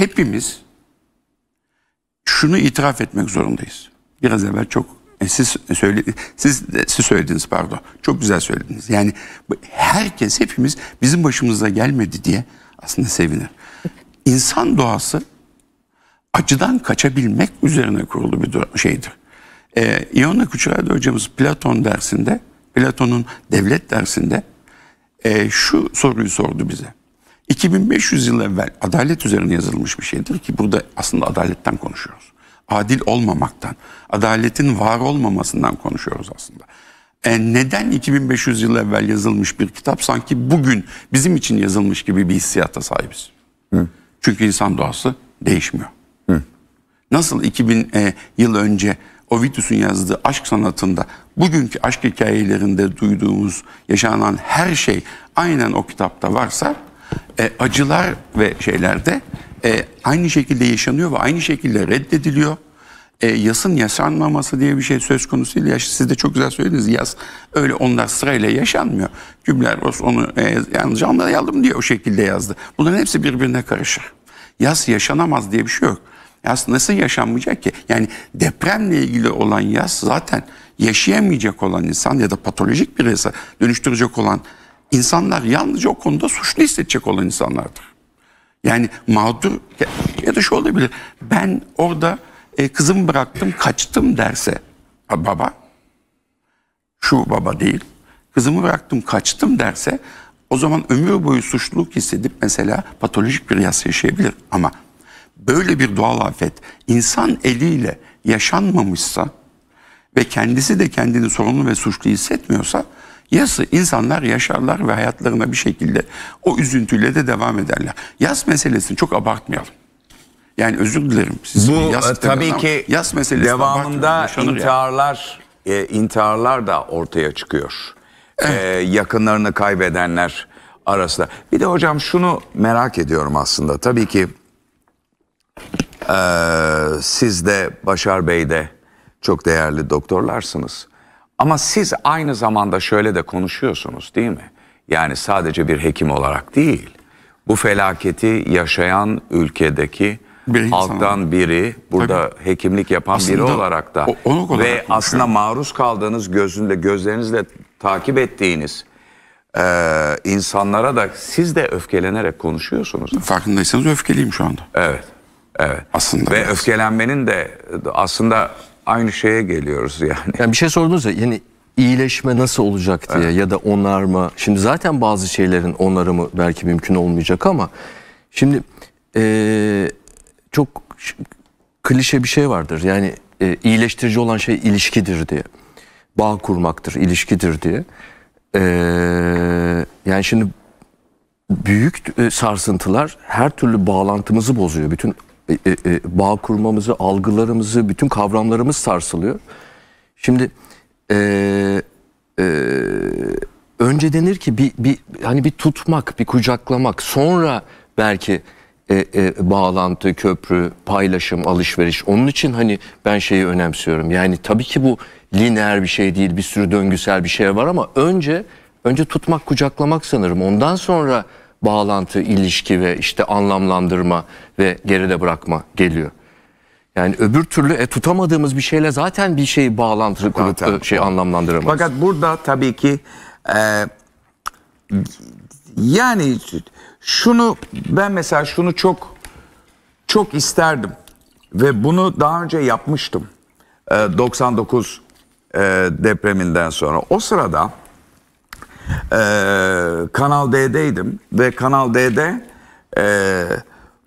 hepimiz şunu itiraf etmek zorundayız. Biraz evvel çok e, siz söyle siz siz söylediniz pardon. Çok güzel söylediniz. Yani herkes hepimiz bizim başımıza gelmedi diye aslında sevinir. İnsan doğası acıdan kaçabilmek üzerine kurulu bir şeydir. E, İona Kuçuraylı hocamız Platon dersinde, Platon'un devlet dersinde e, şu soruyu sordu bize. 2500 yıl evvel adalet üzerine yazılmış bir şeydir ki burada aslında adaletten konuşuyoruz. Adil olmamaktan, adaletin var olmamasından konuşuyoruz aslında. E neden 2500 yıl evvel yazılmış bir kitap sanki bugün bizim için yazılmış gibi bir hissiyata sahibiz? Hı. Çünkü insan doğası değişmiyor. Hı. Nasıl 2000 e, yıl önce Ovidus'un yazdığı aşk sanatında bugünkü aşk hikayelerinde duyduğumuz yaşanan her şey aynen o kitapta varsa e, acılar ve şeylerde e, aynı şekilde yaşanıyor ve aynı şekilde reddediliyor. E, yasın yaşanmaması diye bir şey söz konusu değil. Yaş, siz de çok güzel söylediniz. Yas öyle onlar sırayla yaşanmıyor. Kübler-Ross onu e, yani canlayalım diye o şekilde yazdı. Bunların hepsi birbirine karışır. Yas yaşanamaz diye bir şey yok. Yas nasıl yaşanmayacak ki? Yani depremle ilgili olan yas zaten yaşayamayacak olan insan ya da patolojik bir yasa dönüştürecek olan insanlar yalnızca o konuda suçlu hissedecek olan insanlardır. Yani mağdur ya da şu olabilir. Ben orada e, kızımı bıraktım kaçtım derse baba şu baba değil kızımı bıraktım kaçtım derse o zaman ömür boyu suçluluk hissedip mesela patolojik bir yas yaşayabilir. Ama böyle bir doğal afet insan eliyle yaşanmamışsa ve kendisi de kendini sorumlu ve suçlu hissetmiyorsa Yası insanlar yaşarlar ve hayatlarına bir şekilde o üzüntüyle de devam ederler. Yas meselesini çok abartmayalım. Yani özür dilerim. Siz Bu yas e, tabii ki yas devamında intiharlar e, intiharlar da ortaya çıkıyor. E, evet. E, yakınlarını kaybedenler arasında. Bir de hocam şunu merak ediyorum aslında. Tabii ki e, siz de Başar Bey de çok değerli doktorlarsınız. Ama siz aynı zamanda şöyle de konuşuyorsunuz değil mi? Yani sadece bir hekim olarak değil. Bu felaketi yaşayan ülkedeki bir halktan biri, burada Tabii. hekimlik yapan aslında, biri olarak da o, olarak ve aslında maruz kaldığınız gözünde, gözlerinizle takip ettiğiniz e, insanlara da siz de öfkelenerek konuşuyorsunuz. Farkındaysanız öfkeliyim şu anda. Evet. Evet. Aslında ve biraz. öfkelenmenin de aslında aynı şeye geliyoruz yani. Yani bir şey sordunuz ya yani iyileşme nasıl olacak diye evet. ya da onarma. Şimdi zaten bazı şeylerin onarımı belki mümkün olmayacak ama şimdi e, çok klişe bir şey vardır. Yani e, iyileştirici olan şey ilişkidir diye. Bağ kurmaktır, ilişkidir diye. E, yani şimdi büyük e, sarsıntılar her türlü bağlantımızı bozuyor. Bütün e, e, e, bağ kurmamızı, algılarımızı, bütün kavramlarımız sarsılıyor. Şimdi e, e, önce denir ki bir, bir hani bir tutmak, bir kucaklamak, sonra belki e, e, bağlantı, köprü, paylaşım, alışveriş. Onun için hani ben şeyi önemsiyorum. Yani tabii ki bu lineer bir şey değil, bir sürü döngüsel bir şey var ama önce önce tutmak, kucaklamak sanırım. Ondan sonra bağlantı, ilişki ve işte anlamlandırma ve geride bırakma geliyor. Yani öbür türlü e, tutamadığımız bir şeyle zaten bir şey bağlantı kurup e, şey anlamlandıramaz Fakat burada tabii ki e, yani şunu ben mesela şunu çok çok isterdim ve bunu daha önce yapmıştım. E, 99 e, depreminden sonra. O sırada e, Kanal D'deydim ve Kanal D'de e,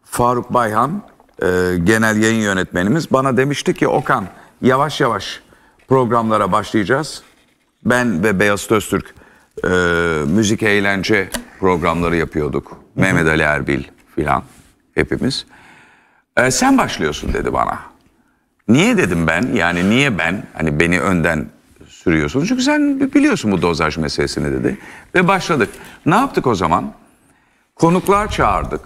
Faruk Bayhan e, genel yayın yönetmenimiz bana demişti ki Okan yavaş yavaş programlara başlayacağız. Ben ve Beyaz Öztürk e, müzik eğlence programları yapıyorduk. Mehmet Ali Erbil filan hepimiz. E, sen başlıyorsun dedi bana. Niye dedim ben? Yani niye ben? Hani beni önden sürüyorsunuz. Çünkü sen biliyorsun bu dozaj meselesini dedi. Ve başladık. Ne yaptık o zaman? Konuklar çağırdık.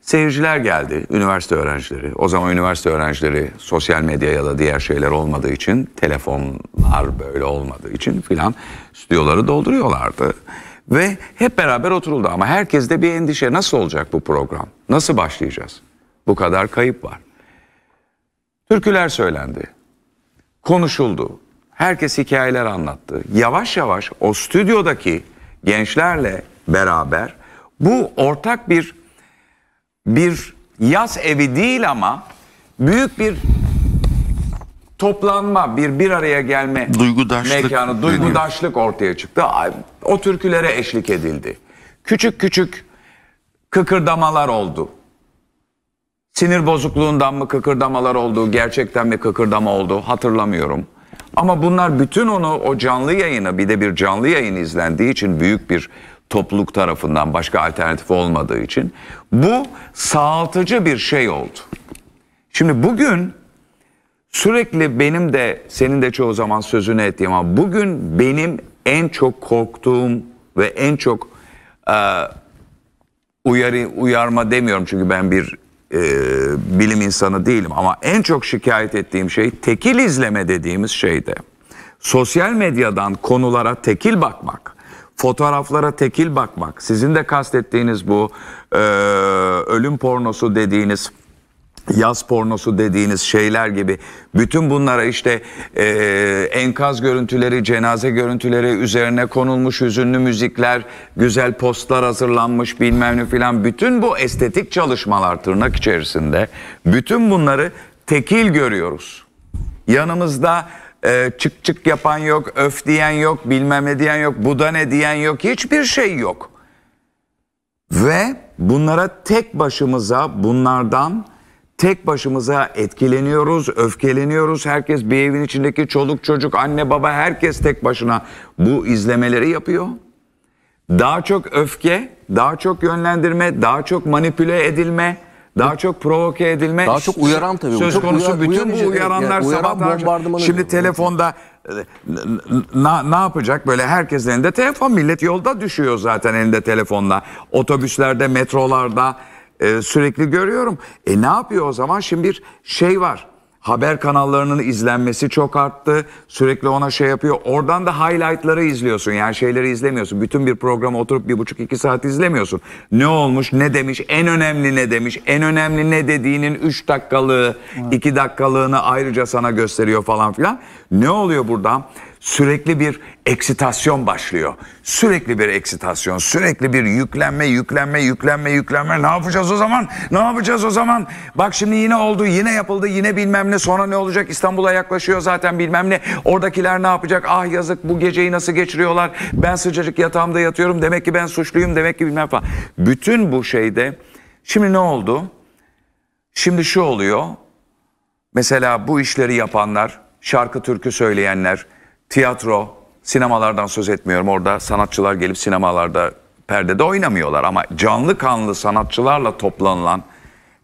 Seyirciler geldi, üniversite öğrencileri. O zaman üniversite öğrencileri sosyal medya ya da diğer şeyler olmadığı için, telefonlar böyle olmadığı için filan stüdyoları dolduruyorlardı. Ve hep beraber oturuldu ama herkes de bir endişe. Nasıl olacak bu program? Nasıl başlayacağız? Bu kadar kayıp var. Türküler söylendi. Konuşuldu herkes hikayeler anlattı. Yavaş yavaş o stüdyodaki gençlerle beraber bu ortak bir bir yaz evi değil ama büyük bir toplanma, bir bir araya gelme duygudaşlık mekanı, duygudaşlık ortaya çıktı. O türkülere eşlik edildi. Küçük küçük kıkırdamalar oldu. Sinir bozukluğundan mı kıkırdamalar oldu, gerçekten mi kıkırdama oldu hatırlamıyorum. Ama bunlar bütün onu o canlı yayına bir de bir canlı yayın izlendiği için büyük bir topluluk tarafından başka alternatif olmadığı için bu sağaltıcı bir şey oldu. Şimdi bugün sürekli benim de senin de çoğu zaman sözünü ettiğim ama bugün benim en çok korktuğum ve en çok e, uyarı uyarma demiyorum çünkü ben bir e, bilim insanı değilim ama en çok şikayet ettiğim şey tekil izleme dediğimiz şeyde. Sosyal medyadan konulara tekil bakmak, fotoğraflara tekil bakmak, sizin de kastettiğiniz bu e, ölüm pornosu dediğiniz yaz pornosu dediğiniz şeyler gibi bütün bunlara işte e, enkaz görüntüleri, cenaze görüntüleri üzerine konulmuş hüzünlü müzikler, güzel postlar hazırlanmış bilmem ne filan bütün bu estetik çalışmalar tırnak içerisinde bütün bunları tekil görüyoruz. Yanımızda e, çık çık yapan yok, öf diyen yok, bilmem ne diyen yok, bu da ne diyen yok, hiçbir şey yok. Ve bunlara tek başımıza bunlardan tek başımıza etkileniyoruz, öfkeleniyoruz. Herkes bir evin içindeki çoluk çocuk, anne baba herkes tek başına bu izlemeleri yapıyor. Daha çok öfke, daha çok yönlendirme, daha çok manipüle edilme, daha çok provoke edilme. Daha çok uyaran tabii. Söz çok konusu uyar, bütün bu uyaranlar yani uyaran sabah Şimdi telefonda e, ne yapacak böyle herkes elinde telefon millet yolda düşüyor zaten elinde telefonla. Otobüslerde, metrolarda e, sürekli görüyorum. E ne yapıyor o zaman? Şimdi bir şey var. Haber kanallarının izlenmesi çok arttı. Sürekli ona şey yapıyor. Oradan da highlightları izliyorsun. Yani şeyleri izlemiyorsun. Bütün bir programı oturup bir buçuk iki saat izlemiyorsun. Ne olmuş, ne demiş, en önemli ne demiş, en önemli ne dediğinin üç dakikalığı, iki dakikalığını ayrıca sana gösteriyor falan filan. Ne oluyor burada? sürekli bir eksitasyon başlıyor. Sürekli bir eksitasyon, sürekli bir yüklenme, yüklenme, yüklenme, yüklenme. Ne yapacağız o zaman? Ne yapacağız o zaman? Bak şimdi yine oldu, yine yapıldı, yine bilmem ne. Sonra ne olacak? İstanbul'a yaklaşıyor zaten bilmem ne. Oradakiler ne yapacak? Ah yazık bu geceyi nasıl geçiriyorlar? Ben sıcacık yatağımda yatıyorum. Demek ki ben suçluyum. Demek ki bilmem falan. Bütün bu şeyde şimdi ne oldu? Şimdi şu oluyor. Mesela bu işleri yapanlar, şarkı türkü söyleyenler, tiyatro, sinemalardan söz etmiyorum. Orada sanatçılar gelip sinemalarda perdede oynamıyorlar ama canlı kanlı sanatçılarla toplanılan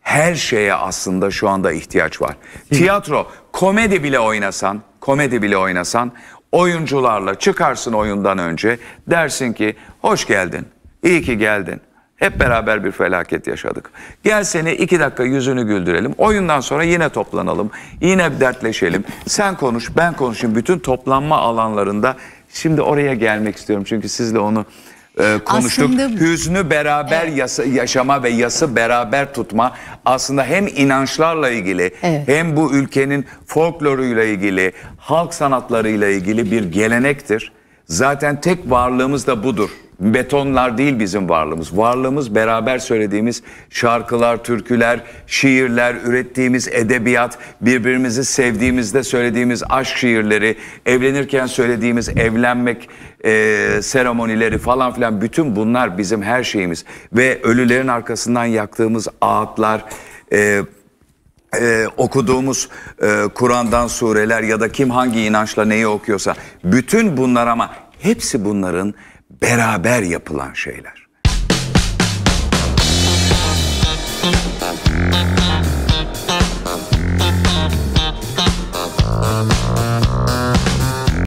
her şeye aslında şu anda ihtiyaç var. Hı. Tiyatro, komedi bile oynasan, komedi bile oynasan oyuncularla çıkarsın oyundan önce dersin ki hoş geldin, iyi ki geldin. Hep beraber bir felaket yaşadık. Gel seni iki dakika yüzünü güldürelim. Oyundan sonra yine toplanalım. Yine dertleşelim. Sen konuş, ben konuşayım. Bütün toplanma alanlarında. Şimdi oraya gelmek istiyorum. Çünkü sizle onu e, konuştuk. Aslında, Hüznü beraber evet. yasa, yaşama ve yası beraber tutma aslında hem inançlarla ilgili evet. hem bu ülkenin folkloruyla ilgili, halk sanatlarıyla ilgili bir gelenektir. Zaten tek varlığımız da budur betonlar değil bizim varlığımız. Varlığımız beraber söylediğimiz şarkılar, türküler, şiirler, ürettiğimiz edebiyat, birbirimizi sevdiğimizde söylediğimiz aşk şiirleri, evlenirken söylediğimiz evlenmek e, seremonileri falan filan bütün bunlar bizim her şeyimiz. Ve ölülerin arkasından yaktığımız ağıtlar, e, ee, okuduğumuz e, Kur'an'dan sureler ya da kim hangi inançla neyi okuyorsa bütün bunlar ama hepsi bunların beraber yapılan şeyler.